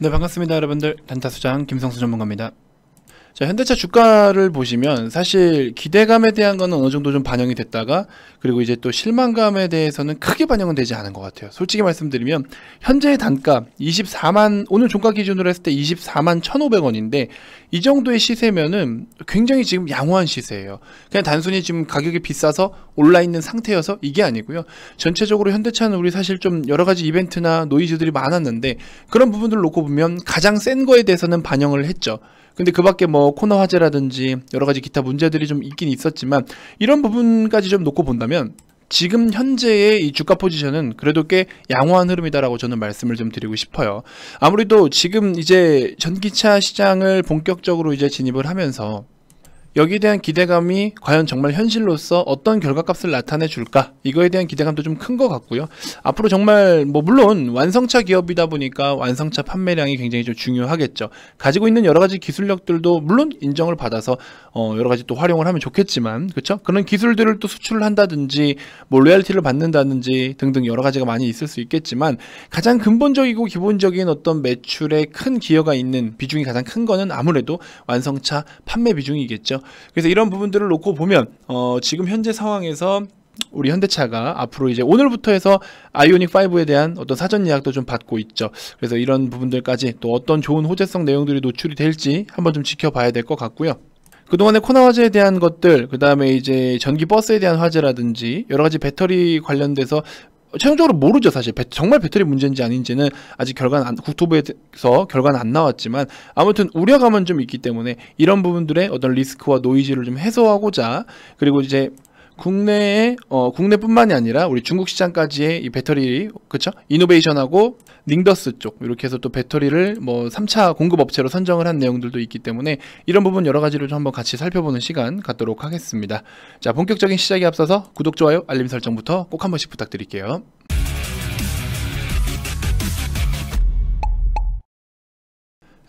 네 반갑습니다 여러분들 단타수장 김성수 전문가입니다 자 현대차 주가를 보시면 사실 기대감에 대한 거는 어느 정도 좀 반영이 됐다가 그리고 이제 또 실망감에 대해서는 크게 반영은 되지 않은 것 같아요 솔직히 말씀드리면 현재의 단가 24만 오늘 종가 기준으로 했을 때 24만 1500원인데 이 정도의 시세면은 굉장히 지금 양호한 시세예요. 그냥 단순히 지금 가격이 비싸서 올라 있는 상태여서 이게 아니고요. 전체적으로 현대차는 우리 사실 좀 여러 가지 이벤트나 노이즈들이 많았는데 그런 부분들 놓고 보면 가장 센 거에 대해서는 반영을 했죠. 근데 그 밖에 뭐 코너 화제라든지 여러 가지 기타 문제들이 좀 있긴 있었지만 이런 부분까지 좀 놓고 본다면 지금 현재의 이 주가 포지션은 그래도 꽤 양호한 흐름이다라고 저는 말씀을 좀 드리고 싶어요. 아무래도 지금 이제 전기차 시장을 본격적으로 이제 진입을 하면서 여기에 대한 기대감이 과연 정말 현실로서 어떤 결과값을 나타내 줄까 이거에 대한 기대감도 좀 큰 것 같고요 앞으로 정말 뭐 물론 완성차 기업이다 보니까 완성차 판매량이 굉장히 좀 중요하겠죠 가지고 있는 여러 가지 기술력들도 물론 인정을 받아서 어 여러 가지 또 활용을 하면 좋겠지만 그렇죠 그런 기술들을 또 수출을 한다든지 뭐 로얄티를 받는다든지 등등 여러 가지가 많이 있을 수 있겠지만 가장 근본적이고 기본적인 어떤 매출에 큰 기여가 있는 비중이 가장 큰 거는 아무래도 완성차 판매 비중이겠죠 그래서 이런 부분들을 놓고 보면 어, 지금 현재 상황에서 우리 현대차가 앞으로 이제 오늘부터 해서 아이오닉 5에 대한 어떤 사전 예약도 좀 받고 있죠. 그래서 이런 부분들까지 또 어떤 좋은 호재성 내용들이 노출이 될지 한번 좀 지켜봐야 될 것 같고요. 그동안의 코나 화재에 대한 것들, 그 다음에 이제 전기 버스에 대한 화재라든지 여러 가지 배터리 관련돼서 최종적으로 모르죠 사실 배, 정말 배터리 문제인지 아닌지는 아직 결과는 안, 국토부에서 결과는 안 나왔지만 아무튼 우려감은 좀 있기 때문에 이런 부분들의 어떤 리스크와 노이즈를 좀 해소하고자 그리고 이제 국내에 어, 국내뿐만이 아니라 우리 중국 시장까지의 이 배터리 그쵸 이노베이션하고 닝더스 쪽 이렇게 해서 또 배터리를 뭐 3차 공급 업체로 선정을 한 내용들도 있기 때문에 이런 부분 여러 가지를 좀 한번 같이 살펴보는 시간 갖도록 하겠습니다. 자 본격적인 시작에 앞서서 구독 좋아요 알림 설정부터 꼭한 번씩 부탁드릴게요.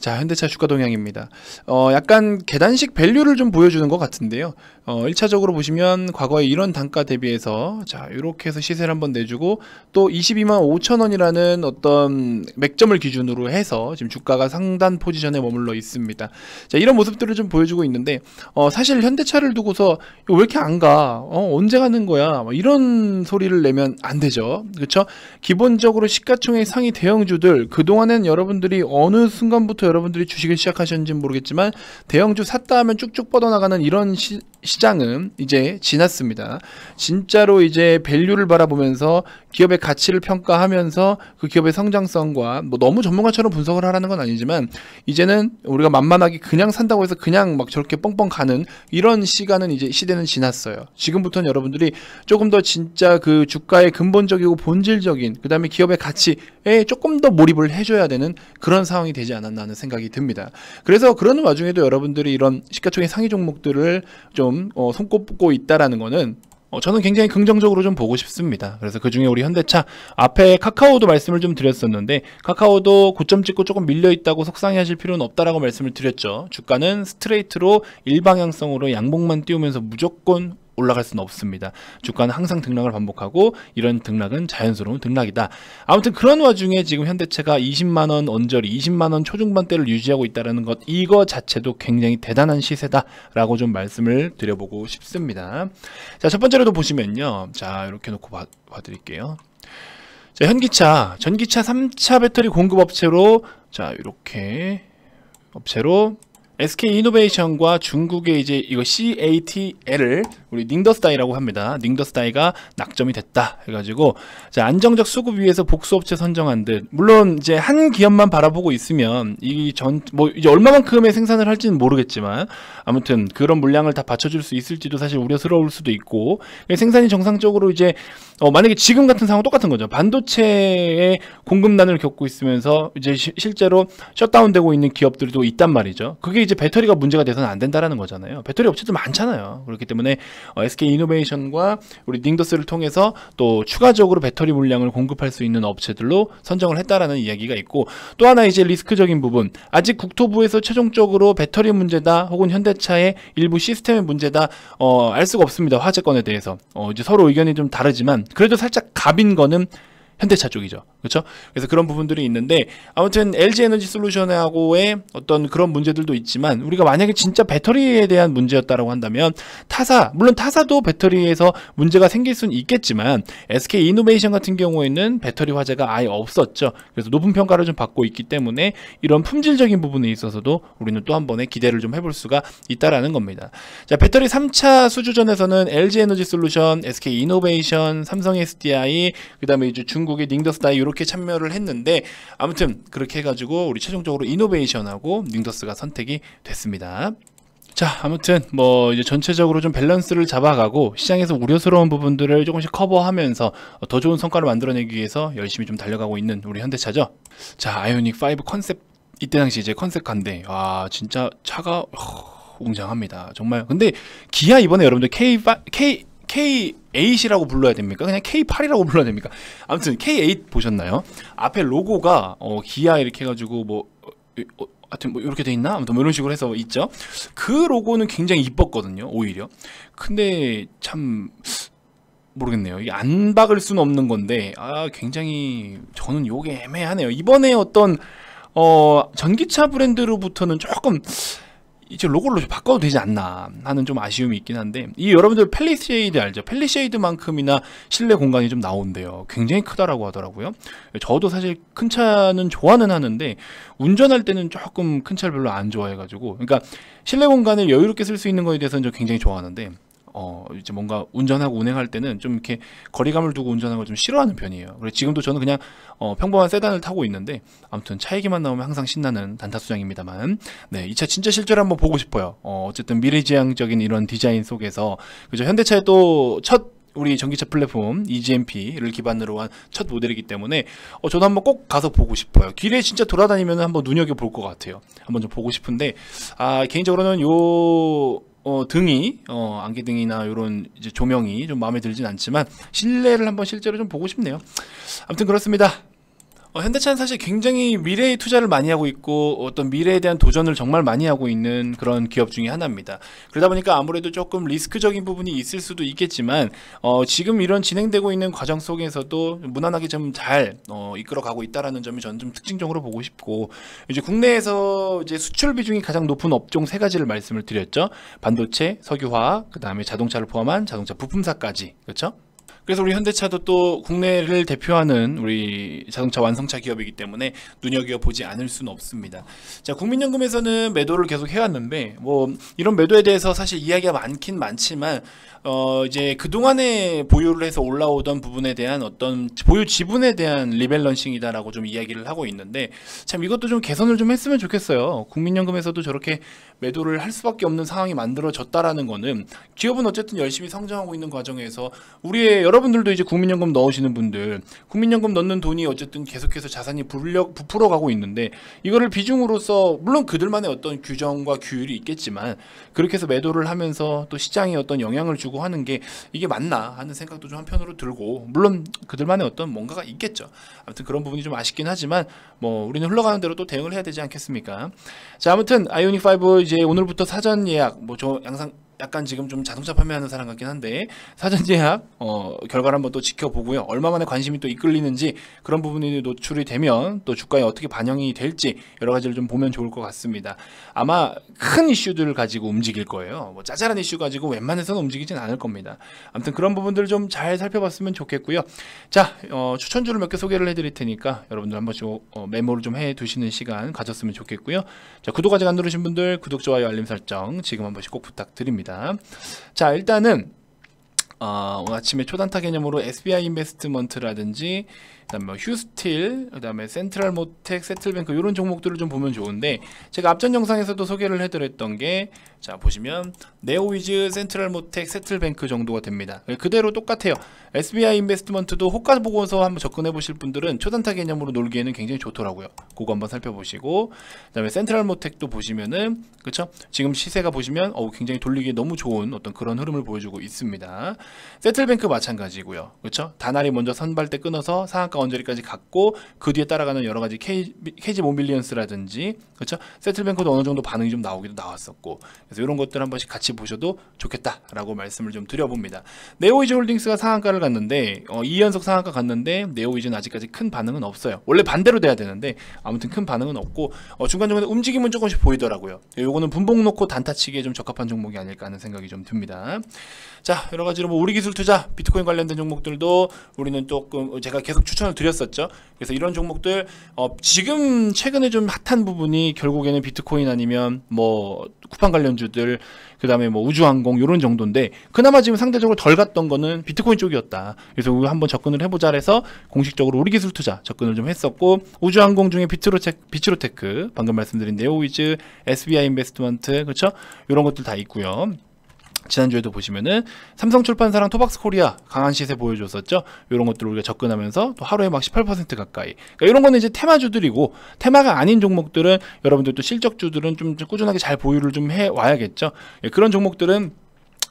자, 현대차 주가 동향입니다. 어, 약간 계단식 밸류를 좀 보여주는 것 같은데요. 어, 1차적으로 보시면 과거에 이런 단가 대비해서 자, 이렇게 해서 시세를 한번 내주고 또 22만 5천 원이라는 어떤 맥점을 기준으로 해서 지금 주가가 상단 포지션에 머물러 있습니다. 자, 이런 모습들을 좀 보여주고 있는데 어, 사실 현대차를 두고서 왜 이렇게 안 가? 어, 언제 가는 거야? 뭐 이런 소리를 내면 안 되죠. 그렇죠? 기본적으로 시가총액 상위 대형주들 그동안엔 여러분들이 어느 순간부터 여러분들이 주식을 시작하셨는지 모르겠지만 대형주 샀다 하면 쭉쭉 뻗어나가는 이런 시, 시장은 이제 지났습니다. 진짜로 이제 밸류를 바라보면서 기업의 가치를 평가하면서 그 기업의 성장성과 뭐 너무 전문가처럼 분석을 하라는 건 아니지만 이제는 우리가 만만하게 그냥 산다고 해서 그냥 막 저렇게 뻥뻥 가는 이런 시간은 이제 시대는 지났어요. 지금부터는 여러분들이 조금 더 진짜 그 주가의 근본적이고 본질적인 그다음에 기업의 가치에 조금 더 몰입을 해줘야 되는 그런 상황이 되지 않았나 하는 생각이 듭니다. 그래서 그런 와중에도 여러분들이 이런 시가총액 상위 종목들을 좀지 어, 손꼽고 있다라는 거는 어, 저는 굉장히 긍정적으로 좀 보고 싶습니다. 그래서 그 중에 우리 현대차 앞에 카카오도 말씀을 좀 드렸었는데 카카오도 고점 찍고 조금 밀려 있다고 속상해하실 필요는 없다라고 말씀을 드렸죠. 주가는 스트레이트로 일방향성으로 양봉만 띄우면서 무조건 올라갈 수는 없습니다. 주가는 항상 등락을 반복하고 이런 등락은 자연스러운 등락이다. 아무튼 그런 와중에 지금 현대차가 20만원 언저리 20만원 초중반대를 유지하고 있다는 것 이거 자체도 굉장히 대단한 시세다라고 좀 말씀을 드려보고 싶습니다. 자 첫 번째로도 보시면요. 자 이렇게 놓고 봐, 봐드릴게요. 자 현기차 전기차 3차 배터리 공급 업체로 자 이렇게 업체로 SK 이노베이션과 중국의 이제 이거 c a t l 우리 닝더스타이라고 합니다. 닝더스타이가 낙점이 됐다 해가지고 자, 안정적 수급 위에서 복수업체 선정한 듯 물론 이제 한 기업만 바라보고 있으면 이 전 뭐 이제 얼마만큼의 생산을 할지는 모르겠지만 아무튼 그런 물량을 다 받쳐줄 수 있을지도 사실 우려스러울 수도 있고 생산이 정상적으로 이제 어, 만약에 지금 같은 상황 똑같은 거죠. 반도체의 공급난을 겪고 있으면서 이제 시, 실제로 셧다운되고 있는 기업들도 있단 말이죠. 그게 이제 배터리가 문제가 돼서는 안 된다라는 거잖아요. 배터리 업체도 많잖아요. 그렇기 때문에 어, SK 이노베이션과 우리 닝더스를 통해서 또 추가적으로 배터리 물량을 공급할 수 있는 업체들로 선정을 했다라는 이야기가 있고 또 하나 이제 리스크적인 부분 아직 국토부에서 최종적으로 배터리 문제다 혹은 현대차의 일부 시스템의 문제다 어, 알 수가 없습니다 화재건에 대해서 어, 이제 서로 의견이 좀 다르지만 그래도 살짝 갑인 거는 현대차 쪽이죠. 그렇죠? 그래서 그런 부분들이 있는데 아무튼 LG 에너지 솔루션하고의 어떤 그런 문제들도 있지만 우리가 만약에 진짜 배터리에 대한 문제였다라고 한다면 타사 물론 타사도 배터리에서 문제가 생길 수는 있겠지만 SK 이노베이션 같은 경우에는 배터리 화재가 아예 없었죠. 그래서 높은 평가를 좀 받고 있기 때문에 이런 품질적인 부분에 있어서도 우리는 또 한 번의 기대를 좀 해볼 수가 있다라는 겁니다. 자, 배터리 3차 수주전에서는 LG 에너지 솔루션, SK 이노베이션, 삼성 SDI, 그다음에 이제 중 대국의 닝더스다이 렇게 참여를 했는데 아무튼 그렇게 해가지고 우리 최종적으로 이노베이션하고 닝더스가 선택이 됐습니다. 자 아무튼 뭐 이제 전체적으로 좀 밸런스를 잡아가고 시장에서 우려스러운 부분들을 조금씩 커버하면서 더 좋은 성과를 만들어내기 위해서 열심히 좀 달려가고 있는 우리 현대차죠 자 아이오닉 5 컨셉 이때 당시 이제 컨셉카데와 진짜 차가 어, 웅장합니다 정말 근데 기아 이번에 여러분들 K5, K K8이라고 불러야 됩니까? 그냥 K8이라고 불러야 됩니까? 아무튼 K8 보셨나요? 앞에 로고가 어, 기아 이렇게 해가지고 뭐 어, 어, 하여튼 뭐 이렇게 돼 있나? 아무튼 뭐 이런 식으로 해서 있죠. 그 로고는 굉장히 이뻤거든요. 오히려. 근데 참 모르겠네요. 이게 안 박을 수는 없는 건데 아 굉장히 저는 요게 애매하네요. 이번에 어떤 어 전기차 브랜드로부터는 조금 이제 로고를 좀 바꿔도 되지 않나 하는 좀 아쉬움이 있긴 한데 이 여러분들 펠리쉐이드 알죠? 펠리쉐이드만큼이나 실내 공간이 좀 나온대요. 굉장히 크다라고 하더라고요. 저도 사실 큰 차는 좋아는 하는데 운전할 때는 조금 큰 차를 별로 안 좋아해가지고 그러니까 실내 공간을 여유롭게 쓸 수 있는 거에 대해서는 저 굉장히 좋아하는데 어 이제 뭔가 운전하고 운행할 때는 좀 이렇게 거리감을 두고 운전하는 걸 좀 싫어하는 편이에요. 그래서 지금도 저는 그냥 어 평범한 세단을 타고 있는데 아무튼 차 얘기만 나오면 항상 신나는 단타수장입니다만 네 이 차 진짜 실제로 한번 보고 싶어요. 어 어쨌든 미래지향적인 이런 디자인 속에서 그죠 현대차의 또 첫 우리 전기차 플랫폼 EGMP를 기반으로 한 첫 모델이기 때문에 어, 저도 한번 꼭 가서 보고 싶어요. 길에 진짜 돌아다니면 한번 눈여겨 볼 것 같아요. 한번 좀 보고 싶은데 아 개인적으로는 요 어, 등이 어, 안개 등이나 이런 조명이 좀 마음에 들진 않지만 실내를 한번 실제로 좀 보고 싶네요. 아무튼 그렇습니다. 어, 현대차는 사실 굉장히 미래에 투자를 많이 하고 있고 어떤 미래에 대한 도전을 정말 많이 하고 있는 그런 기업 중에 하나입니다. 그러다 보니까 아무래도 조금 리스크적인 부분이 있을 수도 있겠지만 어, 지금 이런 진행되고 있는 과정 속에서도 무난하게 좀잘 어, 이끌어가고 있다라는 점이 저는 좀 특징적으로 보고 싶고 이제 국내에서 이제 수출 비중이 가장 높은 업종 세 가지를 말씀을 드렸죠. 반도체, 석유화학, 그 다음에 자동차를 포함한 자동차 부품사까지 그렇죠? 그래서 우리 현대차도 또 국내를 대표하는 우리 자동차 완성차 기업이기 때문에 눈여겨 보지 않을 수는 없습니다. 자, 국민연금에서는 매도를 계속 해왔는데 뭐 이런 매도에 대해서 사실 이야기가 많긴 많지만 어 이제 그동안에 보유를 해서 올라오던 부분에 대한 어떤 보유 지분에 대한 리밸런싱이다라고 좀 이야기를 하고 있는데 참 이것도 좀 개선을 좀 했으면 좋겠어요. 국민연금에서도 저렇게 매도를 할 수밖에 없는 상황이 만들어졌다라는 거는 기업은 어쨌든 열심히 성장하고 있는 과정에서 우리의 여러 여러분들도 이제 국민연금 넣으시는 분들 국민연금 넣는 돈이 어쨌든 계속해서 자산이 불려, 부풀어가고 있는데 이거를 비중으로서 물론 그들만의 어떤 규정과 규율이 있겠지만 그렇게 해서 매도를 하면서 또 시장에 어떤 영향을 주고 하는 게 이게 맞나 하는 생각도 좀 한편으로 들고 물론 그들만의 어떤 뭔가가 있겠죠. 아무튼 그런 부분이 좀 아쉽긴 하지만 뭐 우리는 흘러가는 대로 또 대응을 해야 되지 않겠습니까? 자 아무튼 아이오닉 5 이제 오늘부터 사전 예약 뭐 저 양상 약간 지금 좀 자동차 판매하는 사람 같긴 한데 사전 예약 어, 결과를 한번 또 지켜보고요. 얼마만에 관심이 또 이끌리는지 그런 부분이 노출이 되면 또 주가에 어떻게 반영이 될지 여러 가지를 좀 보면 좋을 것 같습니다. 아마 큰 이슈들을 가지고 움직일 거예요. 뭐 짜잘한 이슈 가지고 웬만해서는 움직이진 않을 겁니다. 아무튼 그런 부분들을 좀 잘 살펴봤으면 좋겠고요. 자 어, 추천주를 몇 개 소개를 해드릴 테니까 여러분들 한 번씩 어, 메모를 좀 해두시는 시간 가졌으면 좋겠고요. 자 구독 아직 안 누르신 분들 구독 좋아요 알림 설정 지금 한 번씩 꼭 부탁드립니다. 있습니다. 자 일단은 어, 오늘 아침에 초단타 개념으로 SBI 인베스트먼트라든지 그다음에 뭐 휴스틸, 그다음에 센트럴 모텍, 세틀뱅크 이런 종목들을 좀 보면 좋은데 제가 앞전 영상에서도 소개를 해드렸던 게 자 보시면 네오위즈, 센트럴 모텍, 세틀뱅크 정도가 됩니다. 예, 그대로 똑같아요. SBI 인베스트먼트도 호가 보고서 한번 접근해 보실 분들은 초단타 개념으로 놀기에는 굉장히 좋더라고요. 그거 한번 살펴보시고 그다음에 센트럴 모텍도 보시면은 그쵸? 지금 시세가 보시면 어우 굉장히 돌리기에 너무 좋은 어떤 그런 흐름을 보여주고 있습니다. 세틀뱅크 마찬가지고요. 그쵸? 다날이 먼저 선발 때 끊어서 상한가 시가 언저리까지 갔고 그 뒤에 따라가는 여러 가지 케이, 케이지 모빌리언스라든지 그렇죠? 세틀뱅크도 어느 정도 반응이 좀 나오기도 나왔었고 그래서 이런 것들 한 번씩 같이 보셔도 좋겠다라고 말씀을 좀 드려봅니다. 네오이즈 홀딩스가 상한가를 갔는데 어, 2연속 상한가 갔는데 네오이즈는 아직까지 큰 반응은 없어요. 원래 반대로 돼야 되는데 아무튼 큰 반응은 없고 어, 중간중간에 움직임은 조금씩 보이더라고요. 예, 요거는 분봉 놓고 단타치기에 좀 적합한 종목이 아닐까 하는 생각이 좀 듭니다. 자 여러 가지로 뭐 우리 기술 투자 비트코인 관련된 종목들도 우리는 조금 제가 계속 추천 추천을 드렸었죠. 그래서 이런 종목들 어, 지금 최근에 좀 핫한 부분이 결국에는 비트코인 아니면 뭐 쿠팡 관련주들 그다음에 뭐 우주항공 이런 정도인데 그나마 지금 상대적으로 덜 갔던 거는 비트코인 쪽이었다. 그래서 우리 한번 접근을 해보자 해서 공식적으로 우리 기술 투자 접근을 좀 했었고 우주항공 중에 비트로테, 비트로테크 방금 말씀드린 네오위즈, SBI 인베스트먼트 그렇죠? 이런 것들 다 있고요. 지난주에도 보시면은 삼성출판사랑 토박스코리아 강한 시세 보여줬었죠. 이런 것들 을 우리가 접근하면서 또 하루에 막 18% 가까이. 그러니까 이런 거는 이제 테마주들이고 테마가 아닌 종목들은 여러분들 또 실적주들은 좀 꾸준하게 잘 보유를 좀 해 와야겠죠. 예, 그런 종목들은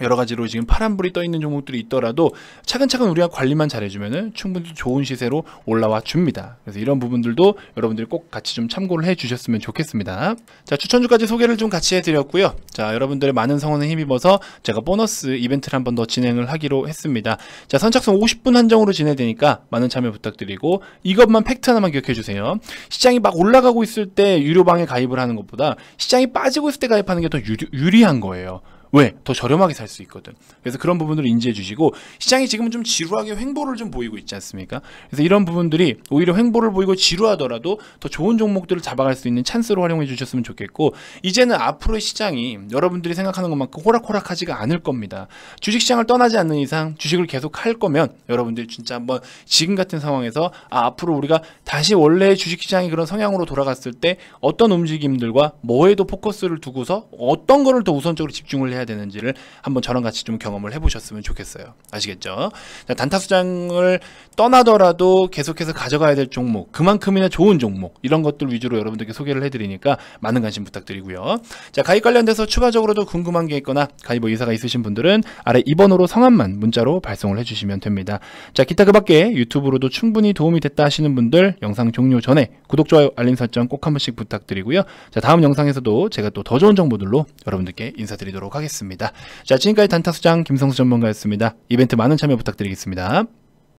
여러 가지로 지금 파란불이 떠 있는 종목들이 있더라도 차근차근 우리가 관리만 잘해주면 충분히 좋은 시세로 올라와 줍니다. 그래서 이런 부분들도 여러분들이 꼭 같이 좀 참고를 해주셨으면 좋겠습니다. 자 추천주까지 소개를 좀 같이 해드렸고요. 자 여러분들의 많은 성원에 힘입어서 제가 보너스 이벤트를 한 번 더 진행을 하기로 했습니다. 자 선착순 50분 한정으로 진행되니까 많은 참여 부탁드리고 이것만 팩트 하나만 기억해주세요. 시장이 막 올라가고 있을 때 유료방에 가입을 하는 것보다 시장이 빠지고 있을 때 가입하는 게 더 유리한 거예요. 왜? 더 저렴하게 살 수 있거든. 그래서 그런 부분들을 인지해 주시고 시장이 지금은 좀 지루하게 횡보를 좀 보이고 있지 않습니까? 그래서 이런 부분들이 오히려 횡보를 보이고 지루하더라도 더 좋은 종목들을 잡아갈 수 있는 찬스로 활용해 주셨으면 좋겠고 이제는 앞으로의 시장이 여러분들이 생각하는 것만큼 호락호락하지가 않을 겁니다. 주식시장을 떠나지 않는 이상 주식을 계속 할 거면 여러분들이 진짜 한번 지금 같은 상황에서 아, 앞으로 우리가 다시 원래의 주식시장이 그런 성향으로 돌아갔을 때 어떤 움직임들과 뭐에도 포커스를 두고서 어떤 거를 더 우선적으로 집중을 해야 해야 되는지를 한번 저랑 같이 좀 경험을 해보셨으면 좋겠어요. 아시겠죠? 자, 단타수장을 떠나더라도 계속해서 가져가야 될 종목, 그만큼이나 좋은 종목 이런 것들 위주로 여러분들께 소개를 해드리니까 많은 관심 부탁드리고요. 자, 가입 관련돼서 추가적으로도 궁금한 게 있거나 가입 의사가 있으신 분들은 아래 2번호로 성함만 문자로 발송을 해주시면 됩니다. 자, 기타 그 밖에 유튜브로도 충분히 도움이 됐다 하시는 분들 영상 종료 전에 구독, 좋아요, 알림 설정 꼭 한 번씩 부탁드리고요. 자, 다음 영상에서도 제가 또 더 좋은 정보들로 여러분들께 인사드리도록 하겠습니다. 하겠습니다. 자, 지금까지 단타수장 김성수 전문가였습니다. 이벤트 많은 참여 부탁드리겠습니다.